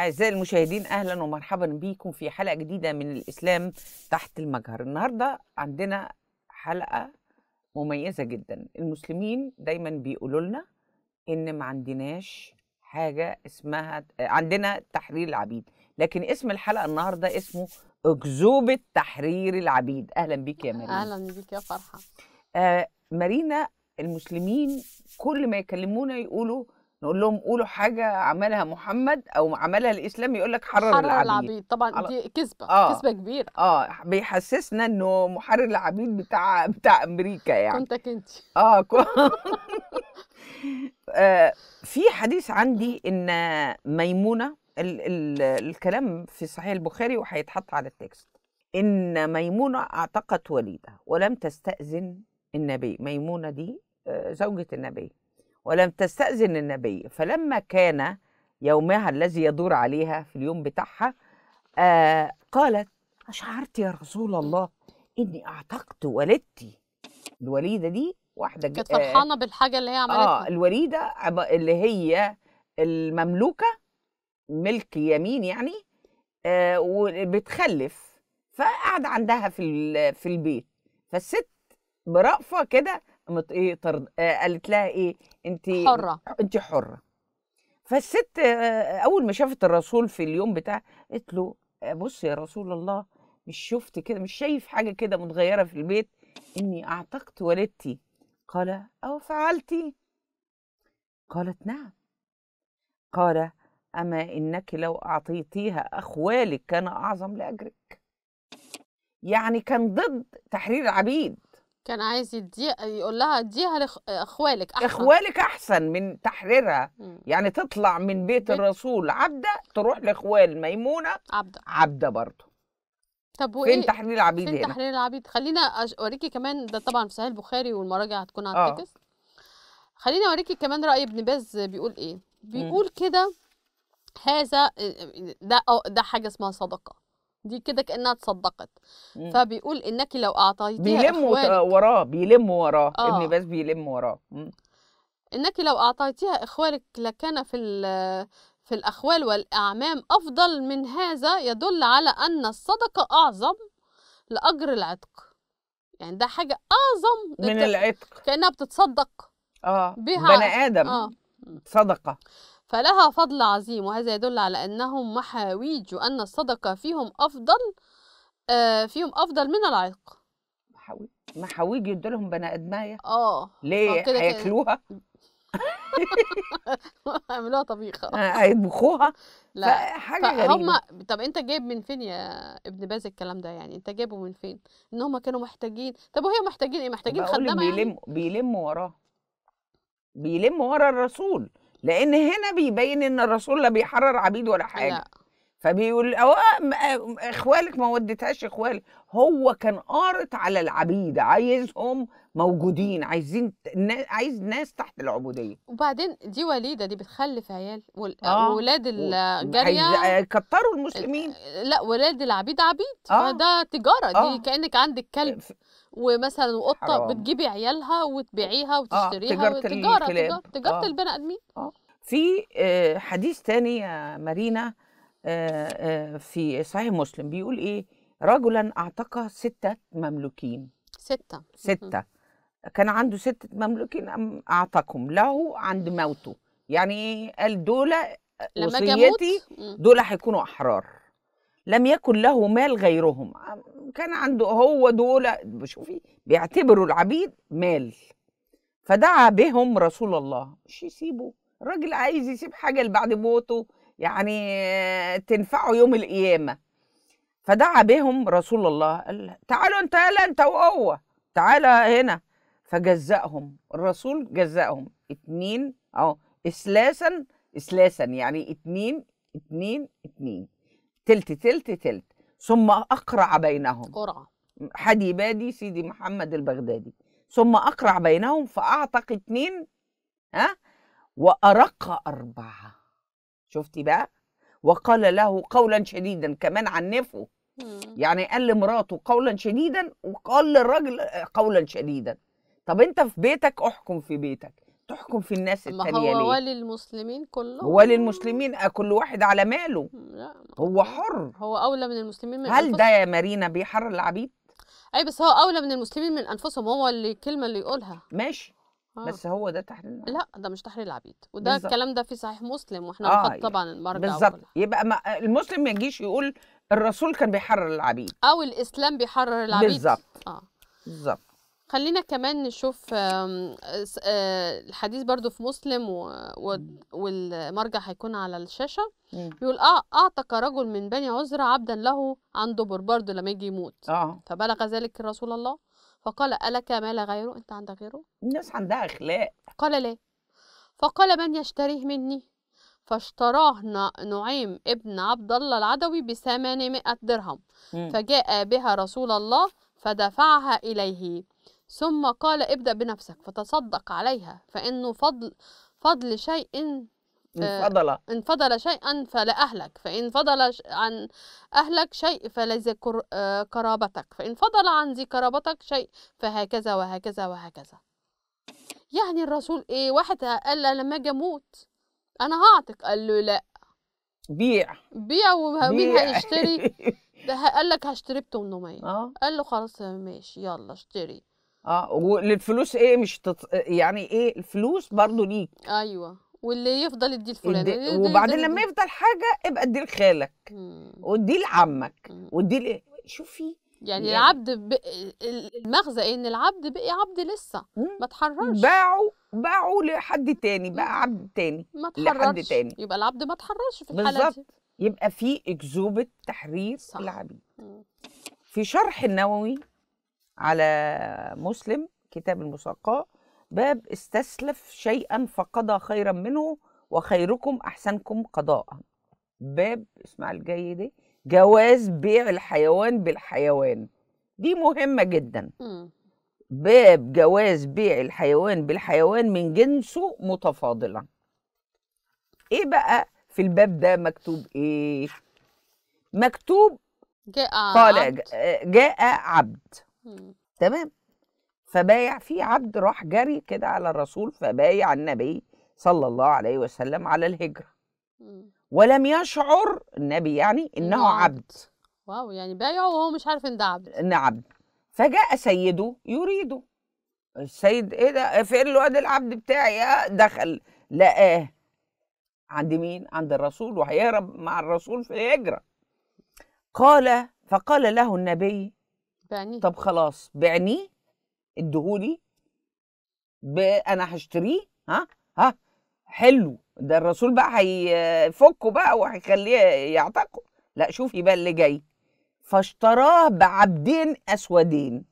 أعزائي المشاهدين أهلا ومرحبا بيكم في حلقة جديدة من الإسلام تحت المجهر النهاردة عندنا حلقة مميزة جدا المسلمين دايما بيقولوا لنا إن ما عندناش حاجة اسمها عندنا تحرير العبيد لكن اسم الحلقة النهاردة اسمه أكذوبة تحرير العبيد أهلا بيك يا مارينا أهلا بيك يا فرحة آه مارينا المسلمين كل ما يكلمونا يقولوا نقول لهم قولوا حاجه عملها محمد او عملها الاسلام يقول لك حرر, حرر العبيد. العبيد طبعا على... دي كذبه آه. كذبه كبيره اه بيحسسنا انه محرر العبيد بتاع بتاع امريكا يعني كنتك انت اه, ك... آه في حديث عندي ان ميمونه ال... ال... الكلام في صحيح البخاري وهيتحط على التكست ان ميمونه اعتقت وليده ولم تستاذن النبي ميمونه دي آه، زوجة النبي ولم تستأذن النبي فلما كان يومها الذي يدور عليها في اليوم بتاعها آه قالت أشعرت يا رسول الله إني أعتقت والدتي الوليدة دي واحدة كانت آه، فرحانة آه بالحاجة اللي هي عملتها آه الوليدة اللي هي المملوكة ملك يمين يعني آه وبتخلف فقعد عندها في في البيت فالست برأفة كده مت... ايه طرد آه قالت لها ايه انت حره انت حره فالست آه, آه، اول ما شافت الرسول في اليوم بتاع قالت له آه، بص يا رسول الله مش شفت كده مش شايف حاجه كده متغيره في البيت اني اعتقت والدتي قال او فعلتي قالت نعم قال اما انك لو اعطيتيها اخوالك كان اعظم لاجرك يعني كان ضد تحرير العبيد كان عايز يدي يقول لها اديها لاخوالك احسن اخوالك احسن من تحريرها مم. يعني تطلع من بيت, الرسول عبده تروح لاخوال ميمونه عبده عبده برضه طب وايه فين تحرير العبيد فين تحرير العبيد خلينا اوريكي كمان ده طبعا في صحيح البخاري والمراجع هتكون على آه. التكست خليني اوريكي كمان راي ابن باز بيقول ايه بيقول كده هذا آه، آه، ده ده حاجه اسمها صدقه دي كده كانها تصدقت مم. فبيقول انك لو اعطيتيها بيلم وراه بيلم وراه آه. ابني بس بيلم وراه إمم. انك لو اعطيتيها اخوالك لكان في في الاخوال والاعمام افضل من هذا يدل على ان الصدقه اعظم لاجر العتق يعني ده حاجه اعظم من العتق كانها بتتصدق اه بها بني ادم آه. صدقه فلها فضل عظيم وهذا يدل على أنهم محاويج وأن الصدقة فيهم أفضل آه، فيهم أفضل من العتق محاويج محاويج يدوا لهم بني آدماية اه ليه هياكلوها عملوها طبيخة آه، هيطبخوها لا حاجة غريبة هم طب انت جايب من فين يا ابن باز الكلام ده يعني انت جايبه من فين ان هم كانوا محتاجين طب وهي محتاجين ايه محتاجين خدامة يعني؟ بيلم... يعني؟ بيلموا وراه بيلموا ورا الرسول لان هنا بيبين ان الرسول لا بيحرر عبيد ولا حاجه لا. فبيقول أو اخوالك ما ودتهاش اخوالك هو كان قارط على العبيد عايزهم موجودين عايزين عايز ناس تحت العبوديه وبعدين دي وليده دي بتخلف عيال واولاد آه. الجاريه كتروا المسلمين لا ولاد العبيد عبيد آه. فده تجاره دي آه. كانك عندك كلب ومثلا وقطه حرام. بتجيبي عيالها وتبيعيها آه، آه، وتشتريها آه، تجاره تجاره تجارة آه. البني ادمين آه. في آه، حديث تاني يا مارينا في صحيح مسلم بيقول ايه رجلا اعتقى سته مملوكين سته سته كان عنده سته مملوكين اعتقهم له عند موته يعني قال دول وصيتي دول هيكونوا احرار لم يكن له مال غيرهم كان عنده هو دول شوفي بيعتبروا العبيد مال فدعا بهم رسول الله مش يسيبه الراجل عايز يسيب حاجة بعد موته يعني آه، تنفعه يوم القيامة فدعا بهم رسول الله قال تعالوا انت يلا انت وهو تعالى هنا فجزأهم الرسول جزأهم اتنين اهو اسلاسا اسلاسا يعني اتنين اتنين اتنين تلت تلت تلت ثم أقرع بينهم قرعة حدي بادي سيدي محمد البغدادي ثم أقرع بينهم فأعتق اتنين ها وأرق أربعة شفتي بقى وقال له قولا شديدا كمان عنفه يعني قال لمراته قولا شديدا وقال للراجل قولا شديدا طب انت في بيتك احكم في بيتك تحكم في الناس التالية هو ولي المسلمين كله ولي المسلمين آه، كل واحد على ماله لا. هو حر هو أولى من المسلمين من هل ده يا مارينا بيحرر العبيد؟ أي بس هو أولى من المسلمين من أنفسهم هو اللي الكلمة اللي يقولها ماشي آه. بس هو ده تحرير العبيد. لا ده مش تحرير العبيد وده بالزبط. الكلام ده في صحيح مسلم واحنا آه طبعا المرجع بالظبط يبقى ما آه، المسلم ما يجيش يقول الرسول كان بيحرر العبيد او الاسلام بيحرر العبيد بالظبط اه بالظبط خلينا كمان نشوف آه، الحديث برضو في مسلم والمرجع هيكون على الشاشة بيقول اه اعتق رجل من بني عزرة عبدا له عن دبر برضو لما يجي يموت آه. فبلغ ذلك رسول الله فقال ألك مال غيره أنت عندك غيره الناس عندها أخلاق قال لا فقال من يشتريه مني فاشتراه نعيم ابن عبد الله العدوي بثمانمائة درهم فجاء بها رسول الله فدفعها إليه ثم قال ابدأ بنفسك فتصدق عليها فإنه فضل فضل شيء آه، انفضل انفضل شيئا فلأهلك فإن فضل عن أهلك شيء فلذي قرابتك آه، فإن فضل عن ذي قرابتك شيء فهكذا وهكذا وهكذا يعني الرسول إيه واحد قال لما أجي أموت أنا هعتق قال له لأ بيع بيع ومين هيشتري قال لك هشتري ب 800 آه. قال له خلاص ماشي يلا اشتري اه والفلوس ايه مش تط... يعني ايه الفلوس برضو ليك ايوه واللي يفضل يدي لفلان وبعدين لما يفضل حاجه ابقى اديه لخالك ودي لعمك ل... شوفي يعني, يعني العبد ب... المغزى ان العبد بقي عبد لسه ما اتحررش باعوا باعوا لحد تاني بقى عبد تاني ما لحد تاني يبقى العبد ما اتحررش في الحاله بالزبط. دي يبقى في اكذوبه تحرير صح. العبيد في شرح النووي على مسلم كتاب المساقاه باب استسلف شيئا فقضى خيرا منه وخيركم احسنكم قضاء باب اسمع الجاي دي جواز بيع الحيوان بالحيوان دي مهمه جدا باب جواز بيع الحيوان بالحيوان من جنسه متفاضلا ايه بقى في الباب ده مكتوب ايه مكتوب جاء قال عبد. جاء عبد تمام فبايع في عبد راح جري كده على الرسول فبايع النبي صلى الله عليه وسلم على الهجرة ولم يشعر النبي يعني انه عبد واو يعني بايعه وهو مش عارف ان ده عبد ان عبد فجاء سيده يريده السيد ايه ده فين الواد العبد بتاعي آه، دخل لقاه عند مين عند الرسول وهيهرب مع الرسول في الهجرة قال فقال له النبي بعنيه طب خلاص بعنيه اديهولي انا هشتريه ها ها حلو ده الرسول بقى هيفكه بقى وهيخليه يعتقه لا شوفي بقى اللي جاي فاشتراه بعبدين اسودين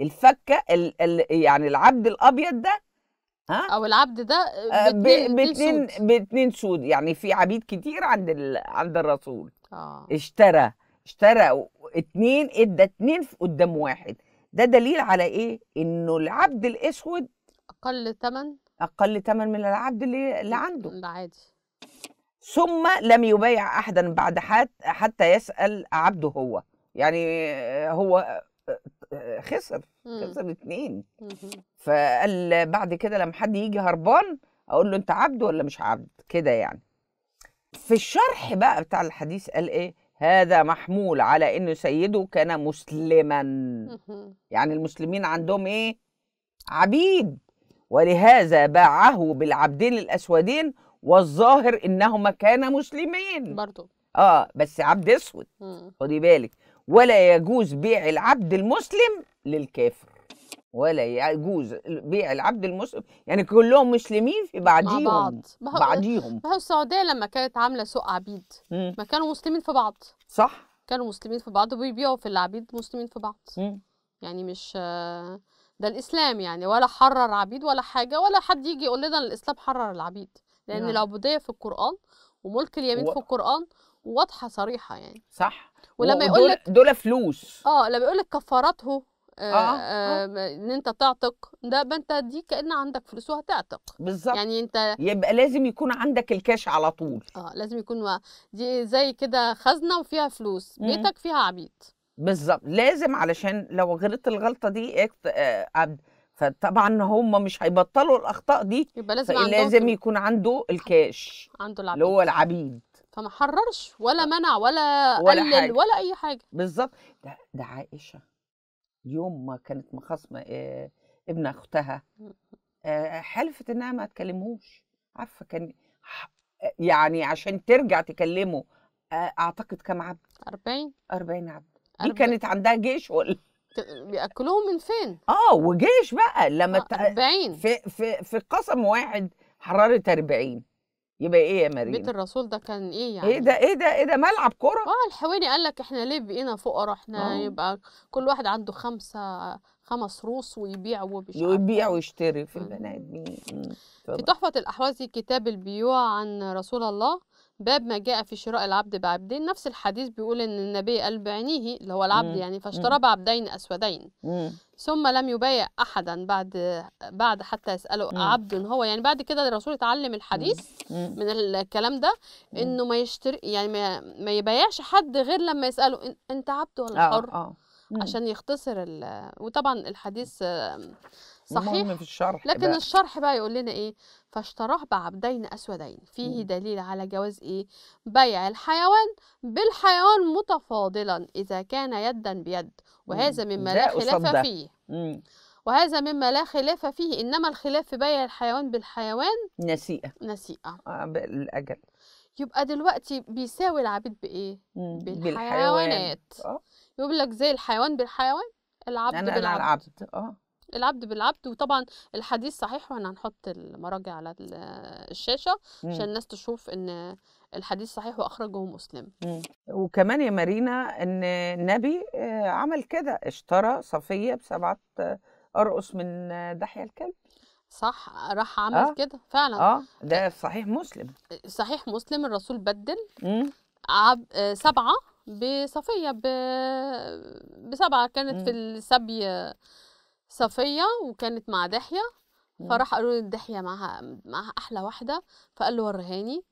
الفكه الـ الـ يعني العبد الابيض ده ها او العبد ده آه، باتنين باتنين سود يعني في عبيد كتير عند عند الرسول آه. اشترى اشترى اتنين ادى اتنين قدام واحد ده دليل على ايه انه العبد الاسود اقل ثمن اقل ثمن من العبد اللي, اللي عنده العادي عادي ثم لم يبايع احدا بعد حتى حتى يسال عبده هو يعني هو آه، آه، خسر خسر اتنين فقال بعد كده لما حد يجي هربان اقول له انت عبد ولا مش عبد كده يعني في الشرح بقى بتاع الحديث قال ايه هذا محمول على ان سيده كان مسلما يعني المسلمين عندهم ايه عبيد ولهذا باعه بالعبدين الاسودين والظاهر انهما كانا مسلمين برضو اه بس عبد اسود خدي بالك ولا يجوز بيع العبد المسلم للكافر ولا يجوز بيع العبد المسلم يعني كلهم مسلمين في بعضيهم مع بعض ما هو بعضيهم هو السعوديه لما كانت عامله سوق عبيد ما كانوا مسلمين في بعض صح كانوا مسلمين في بعض وبيبيعوا في العبيد مسلمين في بعض م. يعني مش ده الاسلام يعني ولا حرر عبيد ولا حاجه ولا حد يجي يقول لنا الاسلام حرر العبيد لان نعم. العبوديه في القران وملك اليمين و... في القرآن واضحة صريحة يعني صح ولما يقول لك دول فلوس اه لما يقول لك كفارته آه،, آه،, آه. آه. ان انت تعتق ده انت دي كان عندك فلوس وهتعتق بالظبط يعني انت يبقى لازم يكون عندك الكاش على طول اه لازم يكون و... دي زي كده خزنه وفيها فلوس م. بيتك فيها عبيد بالظبط لازم علشان لو غلطت الغلطه دي إيه، اكت... آه عبد فطبعا هم مش هيبطلوا الاخطاء دي يبقى لازم لازم يكون عنده الكاش عنده العبيد اللي هو العبيد فما حررش ولا منع ولا, ولا قلل حاجة. ولا اي حاجه بالظبط ده, ده عائشه يوم ما كانت مخاصمة آه، ابن أختها آه، حلفت إنها ما تكلمهوش عارفة كان يعني عشان ترجع تكلمه آه، أعتقد كم عبد؟ 40 40 عبد دي كانت عندها جيش ولا بياكلوهم من فين اه وجيش بقى لما 40 في في في قسم واحد حراره 40 يبقى ايه يا مريم بيت الرسول ده كان ايه, إيه يعني ايه ده ايه ده ايه ده ملعب كره اه الحويني قال لك احنا ليه بقينا فقراء احنا أوه. يبقى كل واحد عنده خمسة خمس روس ويبيع وبيشتري يبيع ويشتري في آه. البني ادمين في تحفه الاحواز كتاب البيوع عن رسول الله باب ما جاء في شراء العبد بعبدين نفس الحديث بيقول ان النبي قال بعينيه اللي هو العبد مم. يعني فاشترى بعبدين اسودين مم. ثم لم يبايع احدا بعد بعد حتى يساله مم. عبد هو يعني بعد كده الرسول اتعلم الحديث مم. من الكلام ده انه ما يشتري يعني ما, ما يبايعش حد غير لما يساله انت عبد ولا آه، حر آه. عشان يختصر وطبعا الحديث صحيح في الشرح لكن بقى. الشرح بقى يقول لنا ايه فاشتراه بعبدين اسودين فيه مم. دليل على جواز ايه بيع الحيوان بالحيوان متفاضلا اذا كان يدا بيد وهذا مما لا خلاف فيه مم. وهذا مما لا خلاف فيه انما الخلاف في بيع الحيوان بالحيوان نسيئه نسيئه آه بالاجل يبقى دلوقتي بيساوي العبيد بايه بالحيوانات بالحيوان. آه. يقول لك زي الحيوان بالحيوان العبد أنا بالعبد أنا العبد اه العبد بالعبد وطبعا الحديث صحيح واحنا هنحط المراجع على الشاشه عشان الناس تشوف ان الحديث صحيح واخرجه مسلم مم. وكمان يا مارينا ان النبي آه، عمل كده اشترى صفيه بسبعه ارقص من دحية الكلب صح راح عمل آه. كده فعلا اه ده صحيح مسلم صحيح مسلم الرسول بدل مم. عب آه، سبعه بصفيه بسبعه كانت مم. في السبي صفيه وكانت مع دحيه فراح قالوا لي دحيه معها معها احلى واحده فقال له ورهاني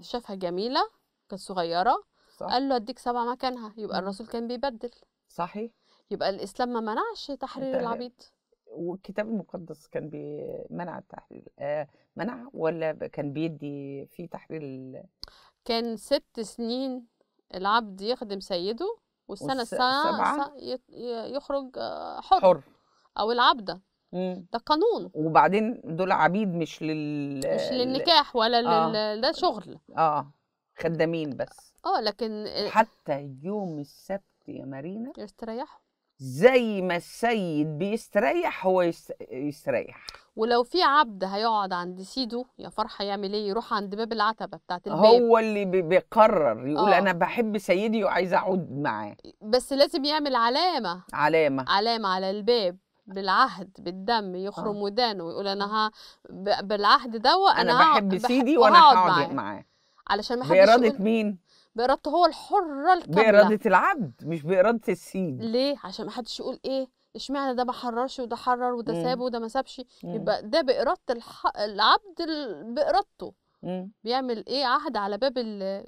شافها جميله كانت صغيره صح. قال له اديك سبعه مكانها يبقى الرسول كان بيبدل صحيح يبقى الاسلام ما منعش تحرير العبيد والكتاب المقدس كان منع التحرير آه منع ولا كان بيدي في تحرير ال... كان ست سنين العبد يخدم سيده والسنه السابعه يخرج آه، حر حر او العبده ده قانون وبعدين دول عبيد مش لل مش آه، للنكاح ولا آه. لل... ده شغل اه خدامين بس اه لكن آه، حتى يوم السبت يا مارينا يستريحوا زي ما السيد بيستريح هو يستريح ولو في عبد هيقعد عند سيده يا فرحه يعمل ايه يروح عند باب العتبه بتاعت الباب هو اللي بيقرر يقول آه. انا بحب سيدي وعايز اقعد معاه بس لازم يعمل علامه علامه علامه على الباب بالعهد بالدم يخرم آه. ودانه ويقول انا ها بالعهد ده انا, أنا بحب سيدي وانا هقعد معاه علشان ما حدش باراده مين بارادته هو الحره الكامله باراده العبد مش باراده السيد ليه عشان ما حدش يقول ايه اشمعنى ده ما حررش وده حرر وده ساب وده ما سابش يبقى ده باراده العبد بارادته بيعمل ايه عهد على باب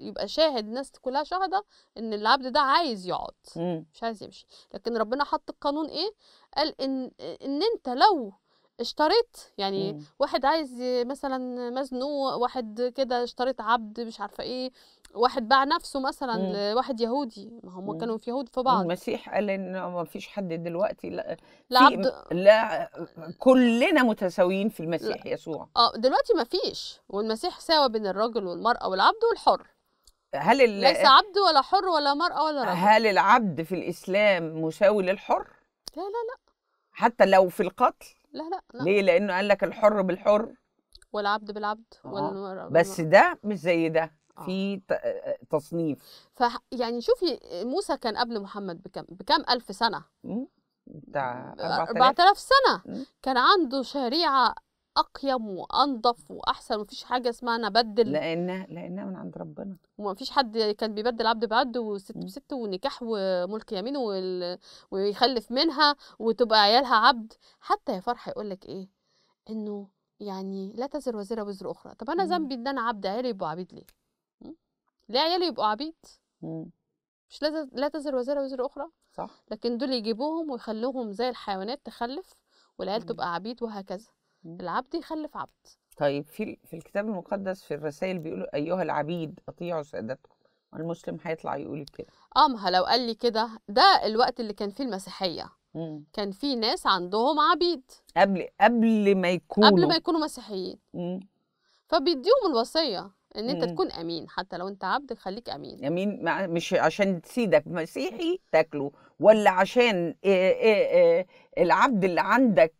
يبقى شاهد الناس كلها شاهده ان العبد ده عايز يقعد مم. مش عايز يمشي لكن ربنا حط القانون ايه قال ان ان انت لو اشتريت يعني مم. واحد عايز مثلا مزنوق واحد كده اشتريت عبد مش عارفه ايه واحد باع نفسه مثلا مم. لواحد يهودي ما هم كانوا في يهود في بعض المسيح قال ان ما فيش حد دلوقتي لا عبد... لا كلنا متساويين في المسيح لا. يسوع اه دلوقتي ما فيش والمسيح ساوى بين الرجل والمراه والعبد والحر هل ال... ليس عبد ولا حر ولا مراه ولا رجل هل العبد في الاسلام مساوي للحر لا لا لا حتى لو في القتل لا لا, لا. ليه لانه قال لك الحر بالحر والعبد بالعبد آه. والمراه بس ده مش زي ده آه. في آه، تصنيف ف يعني شوفي موسى كان قبل محمد بكم بكم ألف سنة بتاع 4000 سنة كان عنده شريعة اقيم وانضف واحسن ومفيش حاجه اسمها انا بدل لانها لانها من عند ربنا ومفيش حد كان بيبدل عبد بعبد وست بست ونكاح وملك يمين وال... ويخلف منها وتبقى عيالها عبد حتى يا فرحه يقول لك ايه انه يعني لا تزر وزيره وزر اخرى طب انا ذنبي ان انا عبد عيالي يبقوا عبيد ليه ليه عيالي يبقوا عبيد مم. مش لازم لا تزر وزارة وزر أخرى صح لكن دول يجيبوهم ويخلوهم زي الحيوانات تخلف والعيال تبقى عبيد وهكذا مم. العبد يخلف عبد طيب في في الكتاب المقدس في الرسائل بيقولوا أيها العبيد أطيعوا سادتكم المسلم هيطلع يقول كده اه ما لو قال لي كده ده الوقت اللي كان فيه المسيحيه مم. كان في ناس عندهم عبيد قبل قبل ما يكونوا قبل ما يكونوا مسيحيين مم. فبيديهم الوصيه ان انت امم. تكون امين حتى لو انت عبد خليك امين امين مع مش عشان سيدك مسيحي تاكله ولا عشان إيه إيه العبد اللي عندك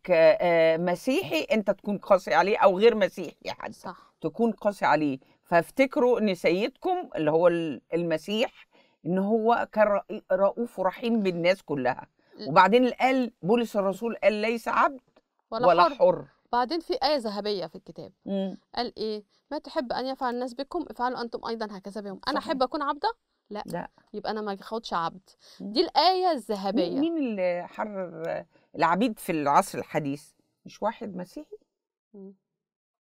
مسيحي انت تكون قاسي عليه او غير مسيحي حتى صح. تكون قاسي عليه فافتكروا ان سيدكم اللي هو المسيح ان هو كان رؤوف ورحيم بالناس كلها وبعدين قال بولس الرسول قال ليس عبد ولا, ولا حر, حر. بعدين في آية ذهبية في الكتاب مم. قال إيه ما تحب أن يفعل الناس بكم افعلوا أنتم أيضا هكذا بهم أنا أحب أكون عبدة لا. لا يبقى أنا ما أخدش عبد دي الآية الذهبية مين اللي حرر العبيد في العصر الحديث مش واحد مسيحي مم.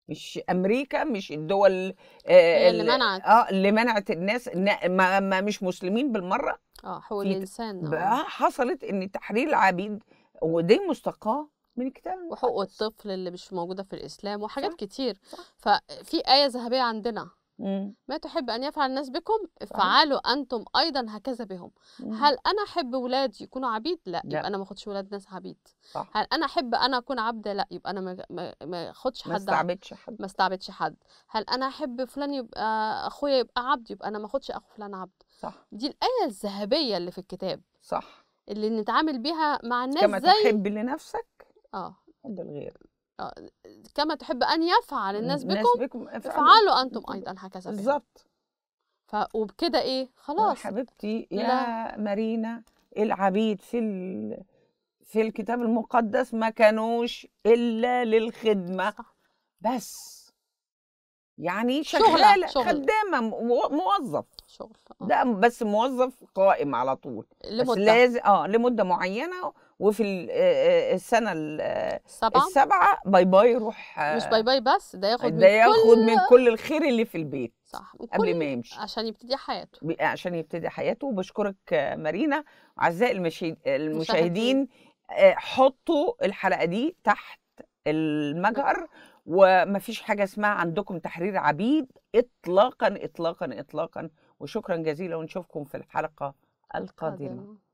مش امريكا مش الدول آه اللي منعت اه اللي منعت الناس ما, ما مش مسلمين بالمره اه حقوق الانسان اه حصلت ان تحرير العبيد ودي مستقاه من كتاب وحقوق الطفل اللي مش موجودة في الإسلام وحاجات صح. كتير صح. ففي آية ذهبية عندنا مم. ما تحب أن يفعل الناس بكم افعلوا أنتم أيضا هكذا بهم مم. هل أنا أحب ولادي يكونوا عبيد؟ لا, لا. يبقى أنا ما أخدش ولاد ناس عبيد صح. هل أنا أحب أنا أكون عبدة؟ لا يبقى أنا ما أخدش حد ما استعبدش حد ما استعبدش حد هل أنا أحب فلان يبقى أخويا يبقى عبد؟ يبقى أنا ما أخدش أخو فلان عبد صح دي الآية الذهبية اللي في الكتاب صح اللي نتعامل بيها مع الناس كما زي كما تحب لنفسك اه حب الغير آه. كما تحب ان يفعل الناس بكم, الناس بكم افعلوا انتم ايضا هكذا بالظبط ف... وبكده ايه خلاص حبيبتي يا لا. مارينا العبيد في ال... في الكتاب المقدس ما كانوش الا للخدمه صح. بس يعني شغاله شغل. خدامه موظف شغل آه. ده بس موظف قائم على طول لمدة. بس لازم اه لمده معينه وفي آه، آه، السنه السبعه السبعه باي باي يروح مش باي باي بس ده ياخد ده ياخد من كل الخير اللي في البيت صح قبل ما يمشي عشان يبتدي حياته عشان يبتدي حياته وبشكرك مارينا اعزائي المشاهدين آه، حطوا الحلقه دي تحت المجهر ومفيش حاجه اسمها عندكم تحرير عبيد اطلاقا اطلاقا اطلاقا وشكرا جزيلا ونشوفكم في الحلقه القادمه